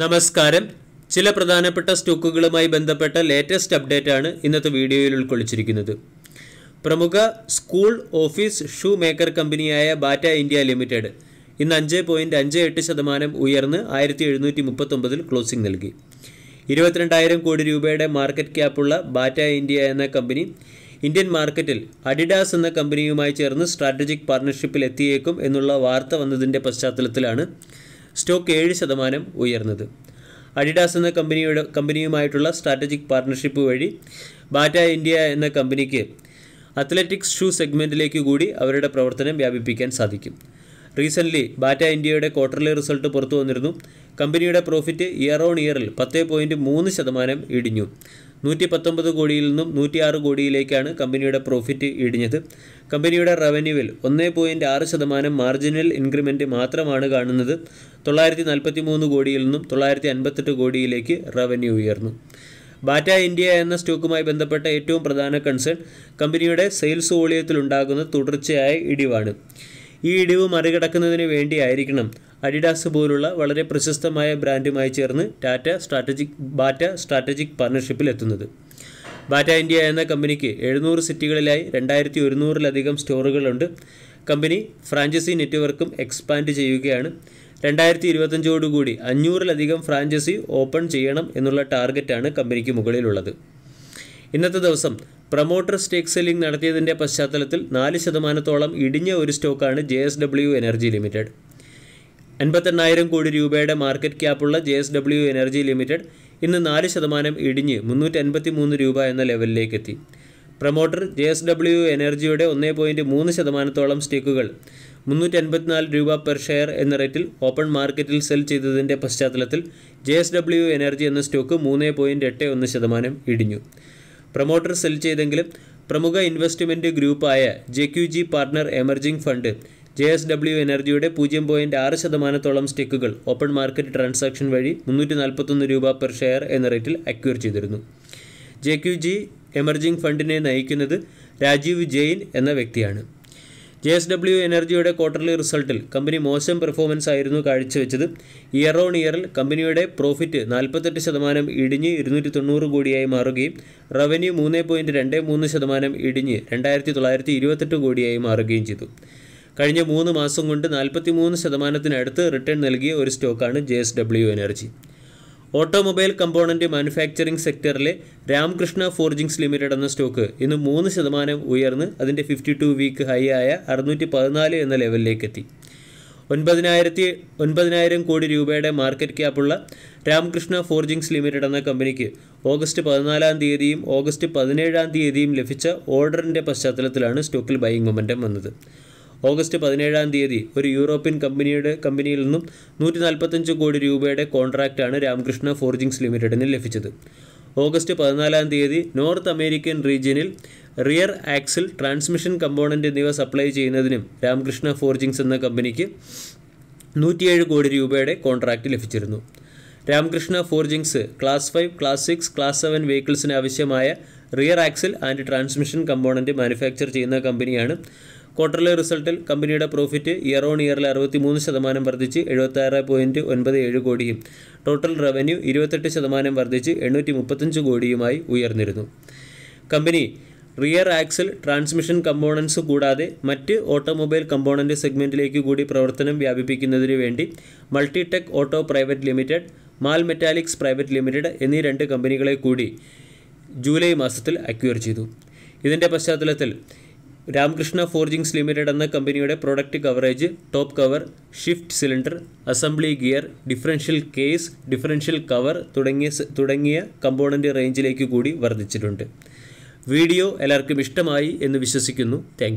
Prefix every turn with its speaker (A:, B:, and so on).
A: നമസ്കാരം ചില പ്രധാനപ്പെട്ട സ്റ്റോക്കുകളുമായി ബന്ധപ്പെട്ട ലേറ്റസ്റ്റ് അപ്ഡേറ്റ് ആണ് ഇന്നത്തെ വീഡിയോയിൽ ഉൾക്കൊള്ളിച്ചിരിക്കുന്നത് പ്രമുഖ സ്കൂൾ ഓഫീസ് ഷൂ മേക്കർ കമ്പനിയായ ബാറ്റ ഇന്ത്യ ലിമിറ്റഡ് ഇന്ന് അഞ്ച് പോയിൻറ്റ് അഞ്ച് എട്ട് ശതമാനം ഉയർന്ന് ആയിരത്തി എഴുന്നൂറ്റി മുപ്പത്തൊമ്പതിൽ ക്ലോസിംഗ് നൽകി ഇരുപത്തിരണ്ടായിരം കോടി രൂപയുടെ മാർക്കറ്റ് ക്യാപ്പുള്ള ബാറ്റ ഇന്ത്യ എന്ന കമ്പനി ഇന്ത്യൻ മാർക്കറ്റിൽ അഡിഡാസ് എന്ന കമ്പനിയുമായി ചേർന്ന് സ്ട്രാറ്റജിക് പാർട്ണർഷിപ്പിൽ എത്തിയേക്കും എന്നുള്ള വാർത്ത വന്നതിൻ്റെ പശ്ചാത്തലത്തിലാണ് സ്റ്റോക്ക് ഏഴ് ശതമാനം ഉയർന്നത് അഡിഡാസ് എന്ന കമ്പനിയുടെ കമ്പനിയുമായിട്ടുള്ള സ്ട്രാറ്റജിക് പാർട്ണർഷിപ്പ് വഴി ബാറ്റ ഇന്ത്യ എന്ന കമ്പനിക്ക് അത്ലറ്റിക്സ് ഷൂ സെഗ്മെൻറ്റിലേക്ക് കൂടി അവരുടെ പ്രവർത്തനം വ്യാപിപ്പിക്കാൻ സാധിക്കും റീസെൻ്റ്ലി ബാറ്റ ഇന്ത്യയുടെ ക്വാർട്ടർലി റിസൾട്ട് പുറത്തു വന്നിരുന്നു കമ്പനിയുടെ പ്രോഫിറ്റ് ഇയർ ഓൺ ഇയറിൽ പത്ത് പോയിൻ്റ് മൂന്ന് ശതമാനം ഇടിഞ്ഞു നൂറ്റി പത്തൊമ്പത് കോടിയിൽ നിന്നും നൂറ്റിയാറ് കോടിയിലേക്കാണ് കമ്പനിയുടെ പ്രോഫിറ്റ് ഇടിഞ്ഞത് കമ്പനിയുടെ റവന്യൂവിൽ ഒന്ന് പോയിൻ്റ് ആറ് ശതമാനം മാർജിനൽ ഇൻക്രിമെൻറ്റ് മാത്രമാണ് കാണുന്നത് തൊള്ളായിരത്തി നാൽപ്പത്തി മൂന്ന് കോടിയിൽ നിന്നും തൊള്ളായിരത്തി അൻപത്തെട്ട് കോടിയിലേക്ക് റവന്യൂ ഉയർന്നു ബാറ്റ ഇന്ത്യ എന്ന സ്റ്റോക്കുമായി ബന്ധപ്പെട്ട ഏറ്റവും പ്രധാന കൺസേൺ കമ്പനിയുടെ സെയിൽസ് വോളിയത്തിലുണ്ടാകുന്ന തുടർച്ചയായ ഇടിവാണ് ഈ ഇടിവ് മറികടക്കുന്നതിന് വേണ്ടിയായിരിക്കണം അഡിഡാസ് പോലുള്ള വളരെ പ്രശസ്തമായ ബ്രാൻഡുമായി ചേർന്ന് ടാറ്റ സ്ട്രാറ്റജിക് ബാറ്റ സ്ട്രാറ്റജിക് പാർട്ണർഷിപ്പിൽ എത്തുന്നത് ബാറ്റ ഇന്ത്യ എന്ന കമ്പനിക്ക് എഴുന്നൂറ് സിറ്റികളിലായി രണ്ടായിരത്തി ഒരുന്നൂറിലധികം സ്റ്റോറുകളുണ്ട് കമ്പനി ഫ്രാഞ്ചൈസി നെറ്റ്വർക്കും എക്സ്പാൻഡ് ചെയ്യുകയാണ് രണ്ടായിരത്തി ഇരുപത്തഞ്ചോടുകൂടി അഞ്ഞൂറിലധികം ഫ്രാഞ്ചൈസി ഓപ്പൺ ചെയ്യണം എന്നുള്ള ടാർഗറ്റാണ് കമ്പനിക്ക് മുകളിലുള്ളത് ഇന്നത്തെ ദിവസം പ്രൊമോട്ടർ സ്റ്റേക്ക് സെല്ലിംഗ് നടത്തിയതിൻ്റെ പശ്ചാത്തലത്തിൽ നാല് ശതമാനത്തോളം ഇടിഞ്ഞ ഒരു സ്റ്റോക്കാണ് J S W energy limited എൺപത്തെണ്ണായിരം കോടി രൂപയുടെ മാർക്കറ്റ് ക്യാപ്പുള്ള J S W energy limited ഇന്ന് നാല് ശതമാനം ഇടിഞ്ഞ് മുന്നൂറ്റി അൻപത്തി മൂന്ന് രൂപ എന്ന ലെവലിലേക്ക് എത്തി പ്രൊമോട്ടർ ജെ എസ് ഡബ്ല്യു എനർജിയുടെ ഒന്നേ പോയിൻറ്റ് മൂന്ന് ശതമാനത്തോളം സ്റ്റേക്കുകൾ മുന്നൂറ്റി അൻപത്തിനാല് രൂപ പെർ ഷെയർ എന്ന റേറ്റിൽ ഓപ്പൺ മാർക്കറ്റിൽ സെൽ ചെയ്തതിൻ്റെ പശ്ചാത്തലത്തിൽ ജെ എസ് ഡബ്ല്യു എനർജി എന്ന സ്റ്റോക്ക് മൂന്ന് പോയിൻറ്റ് എട്ട് ഒന്ന് ശതമാനം ഇടിഞ്ഞു പ്രൊമോട്ടർ സെൽ ചെയ്തെങ്കിലും പ്രമുഖ ഇൻവെസ്റ്റ്മെൻറ്റ് ഗ്രൂപ്പായ J Q G partner emerging fund J S W എനർജിയുടെ പൂജ്യം പോയിൻ്റ് ആറ് ശതമാനത്തോളം സ്റ്റെക്കുകൾ ഓപ്പൺ മാർക്കറ്റ് ട്രാൻസാക്ഷൻ വഴി മുന്നൂറ്റി നാൽപ്പത്തൊന്ന് രൂപ പെർ ഷെയർ എന്ന റേറ്റിൽ അക്വയർ ചെയ്തിരുന്നു ജെ ക്യു ജി എമർജിംഗ് ഫണ്ടിനെ നയിക്കുന്നത് രാജീവ് ജെയിൻ എന്ന വ്യക്തിയാണ് ജെ എസ് ഡബ്ല്യു എനർജിയുടെ ക്വാർട്ടർലി റിസൾട്ടിൽ കമ്പനി മോശം പെർഫോമൻസ് ആയിരുന്നു കാഴ്ചവെച്ചത് ഇയർ ഓൺ ഇയറിൽ കമ്പനിയുടെ പ്രോഫിറ്റ് നാൽപ്പത്തെട്ട് ശതമാനം ഇടിഞ്ഞ് ഇരുന്നൂറ്റി തൊണ്ണൂറ് കോടിയായി മാറുകയും റവന്യൂ മൂന്ന് പോയിൻറ്റ് രണ്ട് മൂന്ന് ശതമാനം ഇടിഞ്ഞ് രണ്ടായിരത്തി തൊള്ളായിരത്തി ഇരുപത്തെട്ട് കോടിയായി മാറുകയും ചെയ്തു കഴിഞ്ഞ മൂന്ന് മാസം കൊണ്ട് നാൽപ്പത്തി മൂന്ന് ശതമാനത്തിനടുത്ത് റിട്ടേൺ നൽകിയ ഒരു സ്റ്റോക്കാണ് J S W energy automobile component manufacturing സെക്ടറിലെ രാംകൃഷ്ണ ഫോർജിങ്സ് ലിമിറ്റഡ് എന്ന സ്റ്റോക്ക് ഇന്ന് മൂന്ന് ശതമാനം ഉയർന്ന് അതിൻ്റെ ഫിഫ്റ്റി ടു വീക്ക് ഹൈ ആയ അറുന്നൂറ്റി പതിനാല് എന്ന ലെവലിലേക്ക് എത്തി ഒൻപതിനായിരത്തി ഒൻപതിനായിരം കോടി രൂപയുടെ മാർക്കറ്റ് ക്യാപ്പുള്ള രാംകൃഷ്ണ ഫോർജിങ്സ് ലിമിറ്റഡ് എന്ന കമ്പനിക്ക് ഓഗസ്റ്റ് പതിനാലാം തീയതിയും ഓഗസ്റ്റ് പതിനേഴാം തീയതിയും ലഭിച്ച ഓർഡറിൻ്റെ പശ്ചാത്തലത്തിലാണ് സ്റ്റോക്കിൽ ബൈയിങ് മൊമെൻറ്റം വന്നത് ഓഗസ്റ്റ് പതിനേഴാം തീയതി ഒരു യൂറോപ്യൻ കമ്പനിയുടെ കമ്പനിയിൽ നിന്നും നൂറ്റി നാൽപ്പത്തഞ്ച് കോടി രൂപയുടെ കോൺട്രാക്റ്റാണ് രാമകൃഷ്ണ ഫോർജിങ്സ് ലിമിറ്റഡിന് ലഭിച്ചത് ഓഗസ്റ്റ് പതിനാലാം തീയതി നോർത്ത് അമേരിക്കൻ റീജിയനിൽ റിയർ ആക്സിൽ ട്രാൻസ്മിഷൻ കമ്പോണൻ്റ് എന്നിവ സപ്ലൈ ചെയ്യുന്നതിനും രാമകൃഷ്ണ ഫോർജിങ്സ് എന്ന കമ്പനിക്ക് നൂറ്റിയേഴ് കോടി രൂപയുടെ കോൺട്രാക്റ്റ് ലഭിച്ചിരുന്നു Ramakrishna forgings class five class six class seven വെഹിക്കിൾസിന് ആവശ്യമായ rear axle and transmission component manufacture ചെയ്യുന്ന കമ്പനിയാണ് ക്വാർട്ടർലി റിസൾട്ടിൽ കമ്പനിയുടെ പ്രോഫിറ്റ് ഇയർ ഓൺ ഇയറിൽ അറുപത്തിമൂന്ന് ശതമാനം വർദ്ധിച്ച് എഴുപത്താറ് പോയിൻറ്റ് ഒൻപത് ഏഴ് കോടിയും ടോട്ടൽ റവന്യൂ ഇരുപത്തെട്ട് ശതമാനം വർദ്ധിച്ച് എണ്ണൂറ്റി മുപ്പത്തഞ്ച് കോടിയുമായി ഉയർന്നിരുന്നു company rear axle transmission components കൂടാതെ മറ്റ് ഓട്ടോമൊബൈൽ കമ്പോണൻ്റ് സെഗ്മെൻറ്റിലേക്ക് കൂടി പ്രവർത്തനം വ്യാപിപ്പിക്കുന്നതിനു വേണ്ടി multitech auto private limited Mal metallics private limited എന്നീ രണ്ട് കമ്പനികളെ കൂടി ജൂലൈ മാസത്തിൽ അക്വയർ ചെയ്തു ഇതിൻ്റെ പശ്ചാത്തലത്തിൽ രാമകൃഷ്ണ ഫോർജിങ്സ് ലിമിറ്റഡ് എന്ന കമ്പനിയുടെ product coverage top cover shift cylinder assembly gear differential case differential cover തുടങ്ങിയ തുടങ്ങിയ കമ്പോണൻ്റ് റേഞ്ചിലേക്ക് കൂടി വർദ്ധിച്ചിട്ടുണ്ട് വീഡിയോ എല്ലാവർക്കും ഇഷ്ടമായി എന്ന് വിശ്വസിക്കുന്നു താങ്ക്